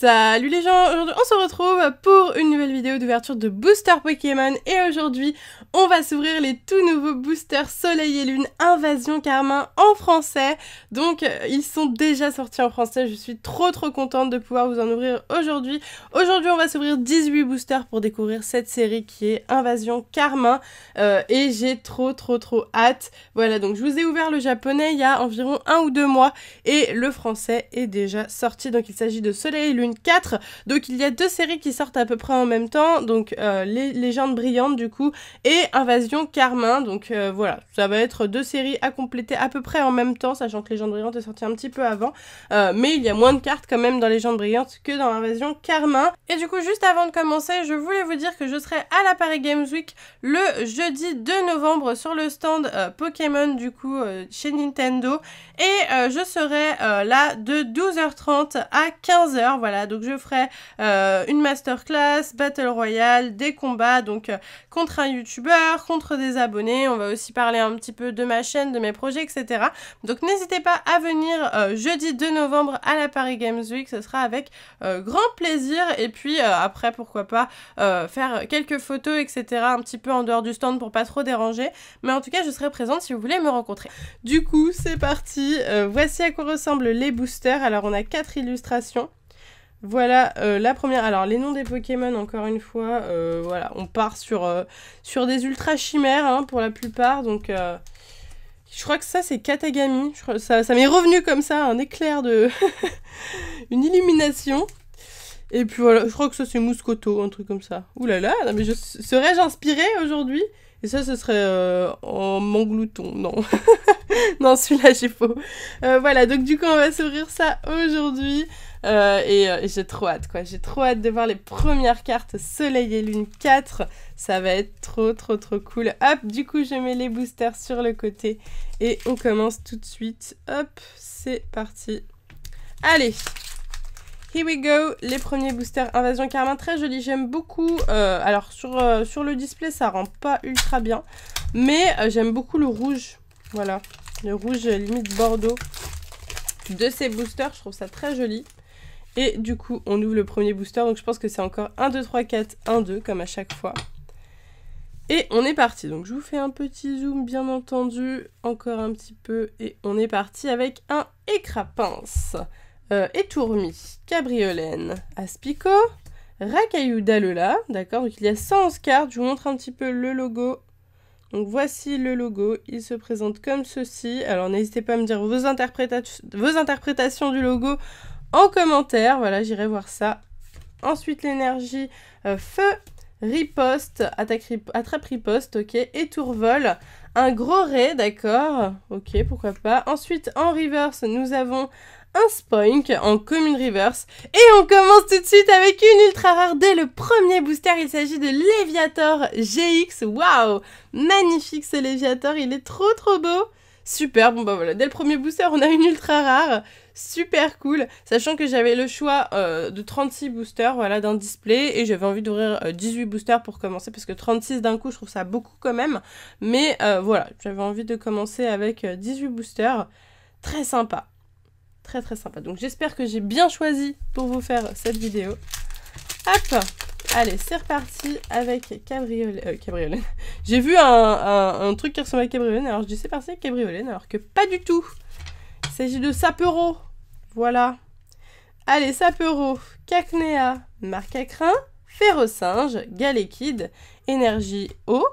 Salut les gens, aujourd'hui on se retrouve pour une nouvelle vidéo d'ouverture de Booster Pokémon et aujourd'hui on va s'ouvrir les tout nouveaux boosters Soleil et Lune Invasion Carmin en français. Donc euh, ils sont déjà sortis en français, je suis trop trop contente de pouvoir vous en ouvrir aujourd'hui. Aujourd'hui on va s'ouvrir 18 boosters pour découvrir cette série qui est Invasion Carmin euh, et j'ai trop trop trop hâte. Voilà donc je vous ai ouvert le japonais il y a environ un ou deux mois et le français est déjà sorti donc il s'agit de Soleil et Lune 4. Donc il y a deux séries qui sortent à peu près en même temps, donc euh, Les Légendes Brillantes du coup et Invasion Carmin. Donc euh, voilà, ça va être deux séries à compléter à peu près en même temps, sachant que Légendes Brillantes est sortie un petit peu avant. Euh, mais il y a moins de cartes quand même dans Légendes Brillantes que dans Invasion Carmin. Et du coup, juste avant de commencer, je voulais vous dire que je serai à la Paris Games Week le jeudi 2 novembre sur le stand Pokémon du coup chez Nintendo et euh, je serai euh, là de 12h30 à 15h. Voilà, donc je ferai euh, une masterclass, battle royale, des combats, donc contre un youtubeur, contre des abonnés. On va aussi parler un petit peu de ma chaîne, de mes projets, etc. Donc n'hésitez pas à venir jeudi 2 novembre à la Paris Games Week. Ce sera avec grand plaisir. Et puis après, pourquoi pas faire quelques photos, etc. Un petit peu en dehors du stand pour pas trop déranger. Mais en tout cas, je serai présente si vous voulez me rencontrer. Du coup, c'est parti euh, voici à quoi ressemblent les boosters. Alors, on a quatre illustrations. Voilà euh, la première. Alors, les noms des Pokémon, encore une fois, euh, voilà, on part sur, sur des ultra chimères hein, pour la plupart. Donc, je crois que ça, c'est Katagami. ça, m'est revenu comme ça, un éclair de. une illumination. Et puis voilà, je crois que ça, c'est Mouscoto, un truc comme ça. Ouh là là, mais je serais-je inspirée aujourd'hui et ça, ce serait euh, en manglouton. Non. non, celui-là, j'ai faux. Euh, voilà, donc du coup, on va s'ouvrir ça aujourd'hui. Euh, et j'ai trop hâte, quoi. J'ai trop hâte de voir les premières cartes Soleil et Lune 4. Ça va être trop, trop, trop cool. Hop, du coup, je mets les boosters sur le côté. Et on commence tout de suite. Hop, c'est parti. Allez, Here we go, les premiers boosters Invasion Carmin, très joli, j'aime beaucoup. Euh, alors sur, euh, sur le display, ça rend pas ultra bien, mais euh, j'aime beaucoup le rouge, voilà, le rouge limite bordeaux de ces boosters, je trouve ça très joli. Et du coup, on ouvre le premier booster, donc je pense que c'est encore 1, 2, 3, 4, 1, 2, comme à chaque fois. Et on est parti, donc je vous fais un petit zoom bien entendu, encore un petit peu, et on est parti avec un écrapince. Etourmi, euh, Cabriolène, Aspico, Racaillou Dalola, d'accord Donc il y a 111 cartes, je vous montre un petit peu le logo. Donc voici le logo, il se présente comme ceci. Alors n'hésitez pas à me dire vos, interprétations du logo en commentaire, voilà j'irai voir ça. Ensuite l'énergie, euh, feu, riposte, attaque attrape riposte, ok, et Un gros ray, d'accord, ok, pourquoi pas. Ensuite, en reverse, nous avons un Spoink en commune reverse. Et on commence tout de suite avec une ultra rare dès le premier booster. Il s'agit de Leviator GX. Waouh Magnifique ce Leviator, il est trop trop beau. Super, bon bah voilà, dès le premier booster, on a une ultra rare. Super cool, sachant que j'avais le choix euh, de 36 boosters voilà, d'un display et j'avais envie d'ouvrir 18 euh, boosters pour commencer parce que 36 d'un coup, je trouve ça beaucoup quand même. Mais euh, voilà, j'avais envie de commencer avec 18 boosters. Très sympa. Très très sympa. Donc j'espère que j'ai bien choisi pour vous faire cette vidéo. Hop Allez, c'est reparti avec cabriolet. Euh, cabriolet. j'ai vu un, truc qui ressemble à cabriolet, alors je dis c'est parti avec cabriolet, alors que pas du tout. Il s'agit de sapero Voilà. Allez, sapero, Cacnea, crin, ferro singe, Galéquide, Énergie Eau,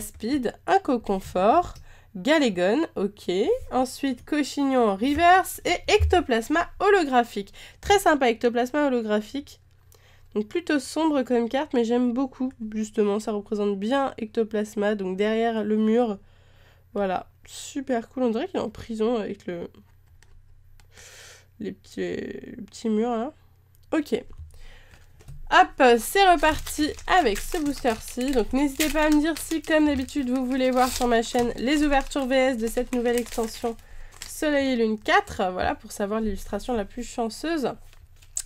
speed, un cocon confort Galegon, ok. Ensuite, Cochignon reverse et Ectoplasma holographique. Très sympa, Ectoplasma holographique. Donc plutôt sombre comme carte, mais j'aime beaucoup, justement. Ça représente bien Ectoplasma, donc derrière le mur. Voilà, super cool. On dirait qu'il est en prison avec le... les petits, les petits murs, là. Ok. Hop, c'est reparti avec ce booster-ci. Donc n'hésitez pas à me dire si, comme d'habitude, vous voulez voir sur ma chaîne les ouvertures VS de cette nouvelle extension Soleil et Lune 4. Voilà, pour savoir l'illustration la plus chanceuse.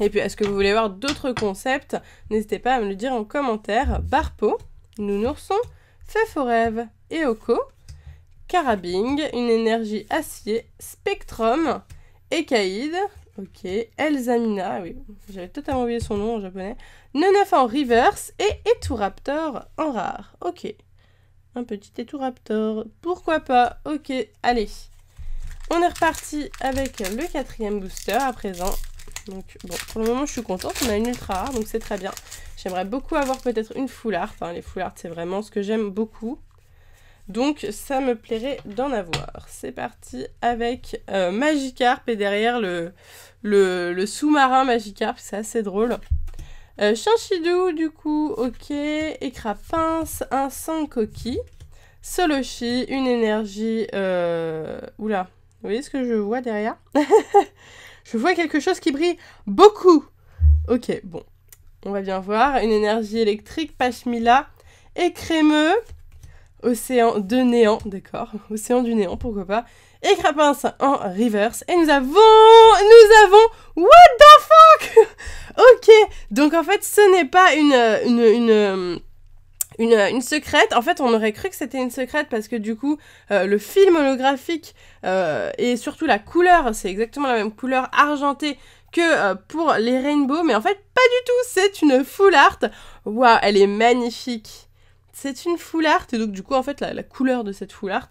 Et puis, est-ce que vous voulez voir d'autres concepts N'hésitez pas à me le dire en commentaire. Barpo, Nounourson, Feu for Rêve et Oko, Carabing, Une énergie acier, Spectrum, Écaïde, Ok, Elzamina, ah oui, j'avais totalement oublié son nom en japonais. Nenef en reverse et Etouraptor en rare. Ok, un petit Etouraptor, pourquoi pas Ok, allez, on est reparti avec le quatrième booster à présent. Donc bon, pour le moment je suis contente, on a une ultra rare, donc c'est très bien. J'aimerais beaucoup avoir peut-être une foulard. enfin les foulards, c'est vraiment ce que j'aime beaucoup. Donc ça me plairait d'en avoir. C'est parti avec euh, Magikarp et derrière le, sous-marin Magikarp, c'est assez drôle. Euh, du coup, ok. Écrapince, un sans coquille. Soloshi, une énergie... Euh, oula, vous voyez ce que je vois derrière Je vois quelque chose qui brille beaucoup. Ok, bon. On va bien voir. Une énergie électrique, Pachmila et crémeux. Océan de néant, d'accord, Océan du néant, pourquoi pas, et Crapins en reverse, et nous avons, nous avons, what the fuck Ok, donc en fait, ce n'est pas une, une, une une, secrète. En fait, on aurait cru que c'était une secrète parce que du coup, euh, le film holographique euh, et surtout la couleur, c'est exactement la même couleur argentée que euh, pour les rainbows, mais en fait, pas du tout. C'est une full art. Waouh, elle est magnifique. C'est une full art, et donc du coup, en fait, la, couleur de cette full art,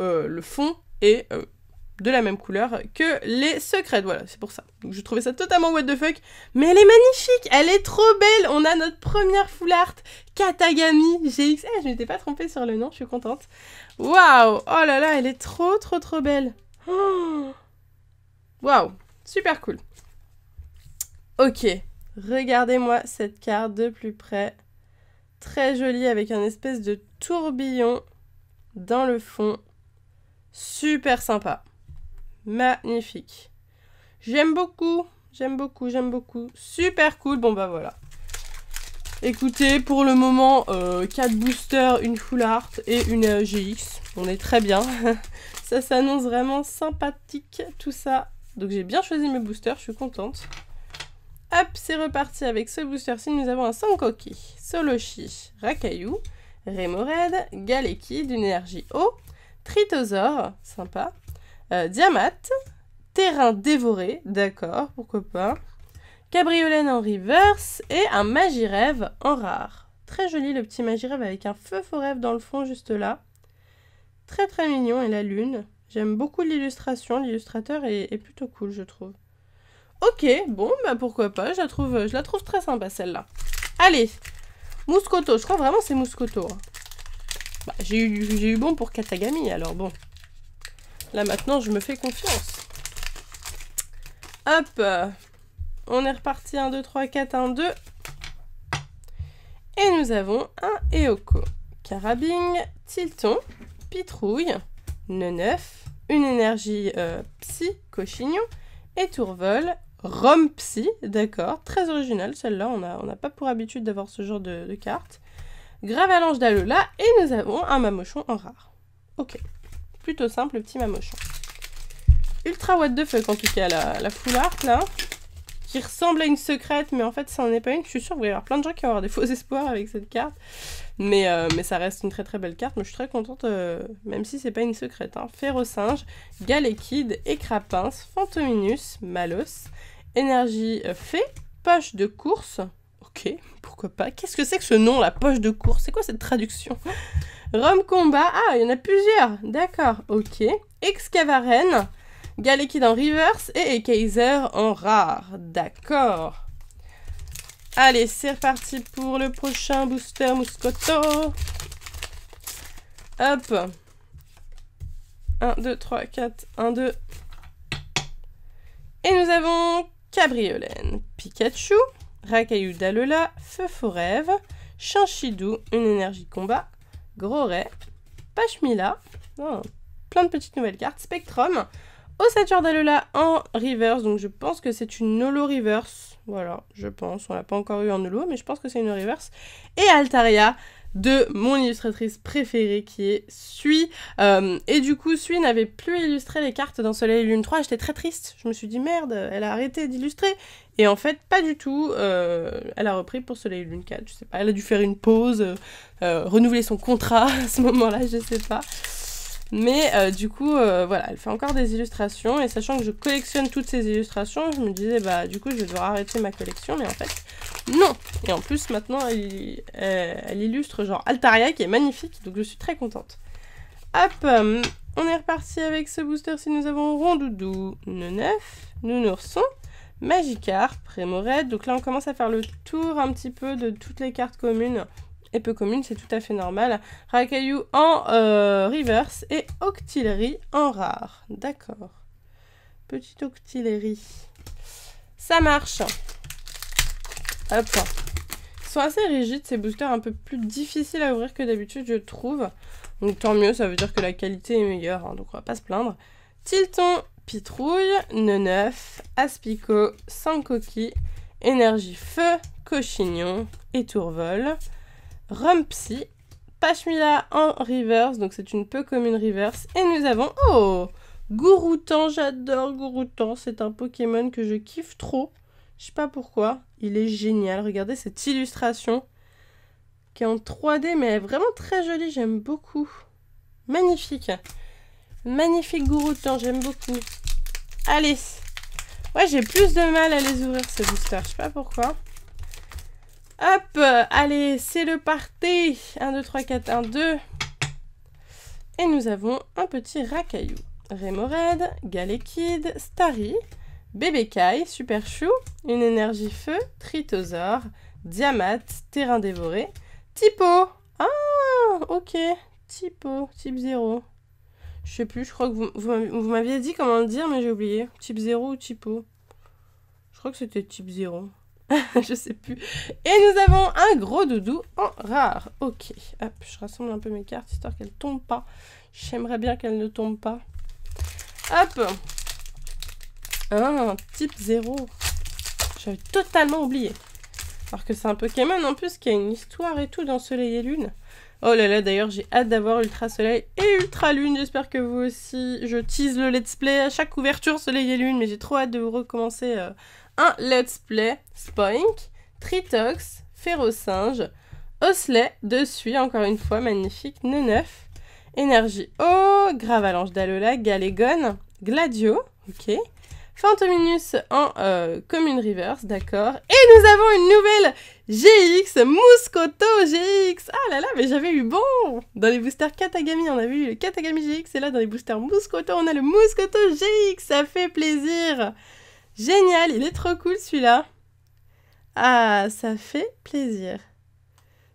euh, le fond est euh, de la même couleur que les secrets, voilà, c'est pour ça. Donc je trouvais ça totalement what the fuck, mais elle est magnifique, elle est trop belle, on a notre première full art, Katagami GX, eh, je m'étais pas trompée sur le nom, je suis contente. Waouh, oh là là, elle est trop trop trop belle. Oh! Waouh, super cool. Ok, regardez-moi cette carte de plus près très joli avec un espèce de tourbillon dans le fond. Super sympa. Magnifique. J'aime beaucoup, j'aime beaucoup, j'aime beaucoup. Super cool, bon bah voilà. Écoutez, pour le moment, 4 euh, boosters, une full art et une euh, GX. On est très bien. ça s'annonce vraiment sympathique tout ça. Donc j'ai bien choisi mes boosters, je suis contente. Hop, c'est reparti avec ce booster-ci. Nous avons un Sankoki, Soloshi, Rakayu, Remored, Galeki d'une énergie haut, Tritosaur, sympa, euh, Diamat, Terrain dévoré, d'accord, pourquoi pas, Cabriolène en reverse et un Magirève en rare. Très joli le petit Magirève avec un feu rêve dans le fond juste là. Très très mignon et la lune. J'aime beaucoup l'illustration, l'illustrateur est plutôt cool je trouve. Ok, bon, bah pourquoi pas, je la trouve, je la trouve très sympa celle-là. Allez, Mouscoto, je crois vraiment c'est Mouscoto. Hein. Bah, j'ai eu, eu bon pour Katagami, alors bon. Là maintenant, je me fais confiance. Hop, on est reparti, 1, 2, 3, 4, 1, 2. Et nous avons un Eoko, Carabing, Tilton, Pitrouille, Neneuf, une énergie euh, Psy, Cochignon, et Rompsy, d'accord. Très original celle-là, on n'a pas pour habitude d'avoir ce genre de, carte. Gravalange d'Alola et nous avons un mamochon en rare. Ok, plutôt simple le petit mamochon. Ultra what the fuck en tout cas la, la là, qui ressemble à une secrète mais en fait ça n'en est pas une. Je suis sûre qu'il va y avoir plein de gens qui vont avoir des faux espoirs avec cette carte. Mais, euh, ça reste une très très belle carte, je suis très contente euh, même si c'est pas une secrète. Hein. singe, Galékid, Écrapince, Fantominus, Malos, Énergie fait. Poche de course. Ok, pourquoi pas. Qu'est-ce que c'est que ce nom, la poche de course C'est quoi cette traduction Rome Combat. Ah, il y en a plusieurs. D'accord, ok. Excavaren. Galekid en reverse et Kaiser en rare. D'accord. Allez, c'est reparti pour le prochain booster muscotto. Hop. 1, 2, 3, 4, 1, 2. Et nous avons Cabriolène, Pikachu, Rakayu Dalola, Feu Rêve, Chinchidou, Une Énergie Combat, Gros Ray, oh, plein de petites nouvelles cartes, Spectrum, Ossature Dalola en reverse, donc je pense que c'est une Nolo reverse, voilà, je pense, on l'a pas encore eu en holo, mais je pense que c'est une reverse, et Altaria, de mon illustratrice préférée qui est Sui. Euh, et du coup, Sui n'avait plus illustré les cartes dans Soleil Lune 3. J'étais très triste. Je me suis dit merde, elle a arrêté d'illustrer. Et en fait, pas du tout. Euh, elle a repris pour Soleil Lune 4. Je sais pas. Elle a dû faire une pause, euh, renouveler son contrat à ce moment-là. Je sais pas. Mais du coup, voilà, elle fait encore des illustrations. Et sachant que je collectionne toutes ces illustrations, je me disais, bah, du coup, je vais devoir arrêter ma collection. Mais en fait, non Et en plus, maintenant, euh, elle, illustre genre Altaria, qui est magnifique, donc je suis très contente. Hop euh, On est reparti avec ce booster si nous avons Rondoudou, nous Nounourson, Magikarp, Prémored. Donc là, on commence à faire le tour un petit peu de toutes les cartes communes et peu communes, c'est tout à fait normal. Racaillou en euh, reverse et Octillerie en rare. D'accord. Petite Octillerie. Ça marche Hop. Ils sont assez rigides, ces boosters un peu plus difficiles à ouvrir que d'habitude, je trouve. Donc tant mieux, ça veut dire que la qualité est meilleure, hein, donc on va pas se plaindre. Tilton, Pitrouille, Neuf, Aspico, Sankoki, Énergie Feu, Cochignon, Étourvol, Rumpsy, Pachmila en reverse, donc c'est une peu commune reverse. Et nous avons, oh, Gouroutan, j'adore Gouroutan, c'est un Pokémon que je kiffe trop. Je sais pas pourquoi, il est génial. Regardez cette illustration qui est en 3D, mais elle est vraiment très jolie, j'aime beaucoup. Magnifique. Magnifique gourou temps. j'aime beaucoup. Allez. Ouais, j'ai plus de mal à les ouvrir ces boosters, je sais pas pourquoi. Hop, allez, c'est le party 1, 2, 3, 4, 1, 2. Et nous avons un petit racaillou. Remored, Galekid, Starry, Bébé Kai, Super Chou, Une énergie feu, Tritosaur, Diamate, Terrain dévoré, typo. Ah, ok, typo, type 0. Je sais plus, je crois que vous, m'aviez dit comment le dire, mais j'ai oublié. Type 0 ou typo Je crois que c'était type 0. je sais plus. Et nous avons un gros doudou en rare. Ok, hop, je rassemble un peu mes cartes histoire qu'elles tombent pas. J'aimerais bien qu'elles ne tombent pas. Hop, ah, un type 0. J'avais totalement oublié. Alors que c'est un Pokémon en plus qui a une histoire et tout dans Soleil et Lune. Oh là là, d'ailleurs, j'ai hâte d'avoir Ultra Soleil et Ultra Lune. J'espère que vous aussi. Je tease le let's play à chaque couverture Soleil et Lune, mais j'ai trop hâte de vous recommencer euh, un let's play. Spoink, Tritox, singe, osselet Dessus, encore une fois, magnifique, neuf, Énergie O, oh, Gravalanche d'Alola, galégone Gladio, ok, Fantominus en euh, commune reverse, d'accord. Et nous avons une nouvelle GX, Mouscoto GX. Ah là là, mais j'avais eu bon Dans les boosters Katagami, on avait eu le Katagami GX, et là dans les boosters Mouscoto, on a le Mouscoto GX, ça fait plaisir Génial, il est trop cool celui-là. Ah, ça fait plaisir.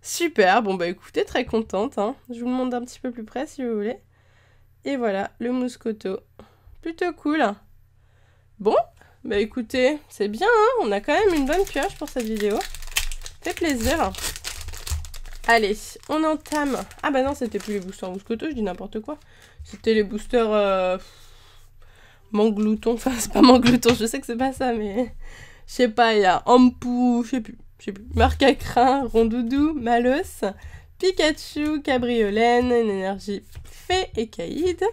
Super, bon bah écoutez, très contente. Hein. Je vous le montre un petit peu plus près si vous voulez. Et voilà, le Muscoto. Plutôt cool. Bon, bah écoutez, c'est bien, hein, on a quand même une bonne pioche pour cette vidéo. Fait plaisir. Allez, on entame. Ah bah non, c'était plus les boosters mouscoto, je dis n'importe quoi. C'était les boosters... Euh, Manglouton, enfin c'est pas Manglouton, je sais que c'est pas ça, mais... Je sais pas, il y a Ampou, je sais plus, je sais plus. Marc à Rondoudou, Malos, Pikachu, Cabriolène, une énergie fée et caïde.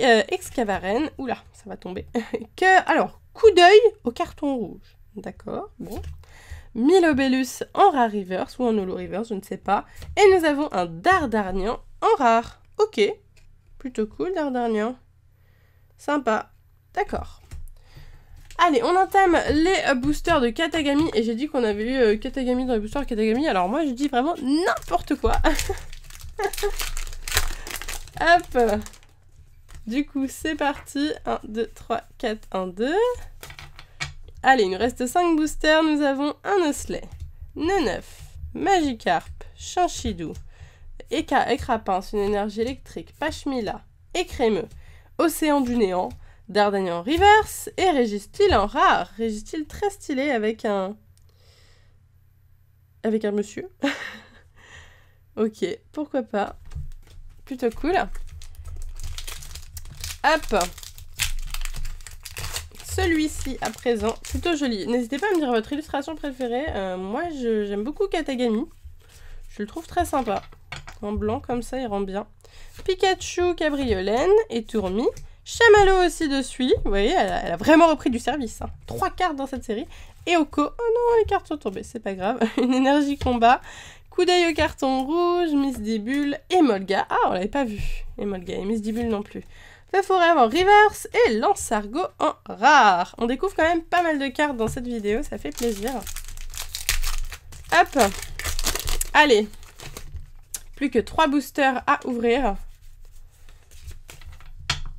Euh, Excavaren, oula, ça va tomber, que, alors, coup d'œil au carton rouge, d'accord, bon, Milobellus en rare reverse ou en holo reverse, je ne sais pas, et nous avons un Dardarnian en rare, ok, plutôt cool Dardarnian, sympa, d'accord. Allez, on entame les boosters de Katagami. Et j'ai dit qu'on avait eu euh, Katagami dans les boosters Katagami. Alors moi, je dis vraiment n'importe quoi. Hop. Du coup, c'est parti. 1, 2, 3, 4, 1, 2. Allez, il nous reste 5 boosters. Nous avons un Osselet, Neneuf, Magikarp, Chinchidou, Eka, écrapince, une énergie électrique, Pachmila, Écrémeux, Océan du Néant, Dardanian Reverse et Régistil en rare. Régistil très stylé avec un... Avec un monsieur. ok, pourquoi pas. Plutôt cool. Hop celui-ci à présent, plutôt joli. N'hésitez pas à me dire votre illustration préférée. Euh, moi, j'aime beaucoup Katagami. Je le trouve très sympa. En blanc, comme ça, il rend bien. Pikachu, Cabriolène et Tourmi. Chamallow aussi dessus. Vous voyez, elle a, vraiment repris du service. Hein. Trois cartes dans cette série. Et Oko. Oh non, les cartes sont tombées, c'est pas grave. Une énergie combat. Coup d'œil au carton rouge, Miss bulles et Molga. Ah, on l'avait pas vu. Et Molga et Miss Dibule non plus for Rêve en reverse et Lansargo en rare. On découvre quand même pas mal de cartes dans cette vidéo, ça fait plaisir. Hop Allez Plus que 3 boosters à ouvrir.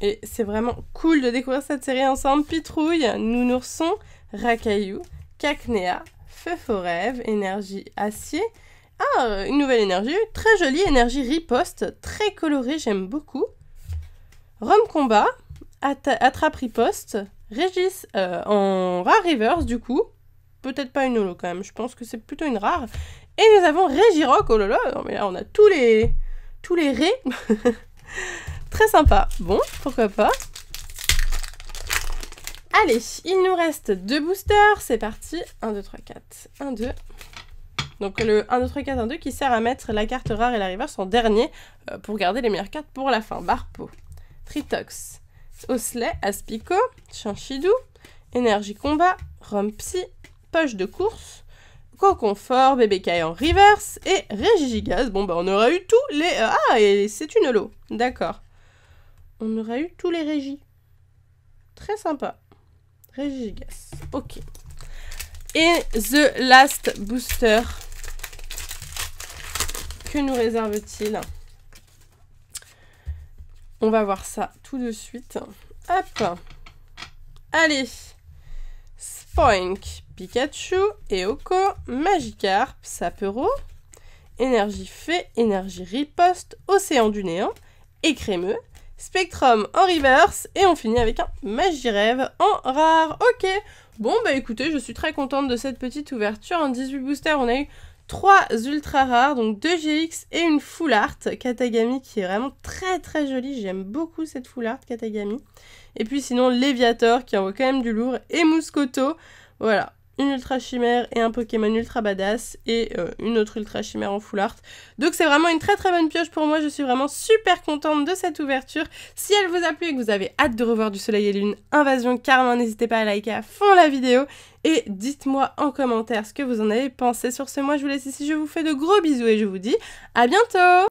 Et c'est vraiment cool de découvrir cette série ensemble. Pitrouille, Nounourson, Racaillou, Cacnea, Feu Rêve, Énergie Acier. Ah, une nouvelle énergie, très jolie énergie riposte, très colorée, j'aime beaucoup. Rome Combat, Attrape Riposte, Régis euh, en rare reverse du coup. Peut-être pas une holo quand même, je pense que c'est plutôt une rare. Et nous avons Régiroc, oh là là, non mais là on a tous les, tous les ré. Très sympa. Bon, pourquoi pas. Allez, il nous reste deux boosters, c'est parti. 1, 2, 3, 4, 1, 2. Donc le 1, 2, 3, 4, 1, 2 qui sert à mettre la carte rare et la reverse en dernier euh, pour garder les meilleures cartes pour la fin. Barpo. Tritox, Oslet, Aspico, Chinchidou, Énergie Combat, Rumpsy, Poche de Course, Co-confort, Bébé en Reverse et Régigigas. Bon, bah, on aura eu tous les. Euh, ah, et c'est une lot. D'accord. On aura eu tous les régis. Très sympa. Régigigas. Ok. Et The Last Booster. Que nous réserve-t-il on va voir ça tout de suite. Hop Allez Spoink, Pikachu, Eoko, Magikarp, Sapero, Énergie Fée, Énergie Riposte, Océan du Néant, crémeux, Spectrum en reverse et on finit avec un Magirève en rare. Ok Bon bah écoutez, je suis très contente de cette petite ouverture. En 18 boosters, on a eu 3 ultra rares, donc 2 GX et une full art Katagami qui est vraiment très très jolie. J'aime beaucoup cette full art Katagami. Et puis sinon, Léviator qui envoie quand même du lourd et Muscoto. Voilà, une ultra chimère et un Pokémon ultra badass et euh, une autre ultra chimère en full art. Donc c'est vraiment une très très bonne pioche pour moi, je suis vraiment super contente de cette ouverture. Si elle vous a plu et que vous avez hâte de revoir du soleil et lune, invasion carrément, n'hésitez pas à liker à fond la vidéo et dites-moi en commentaire ce que vous en avez pensé sur ce. mois. je vous laisse ici, je vous fais de gros bisous et je vous dis à bientôt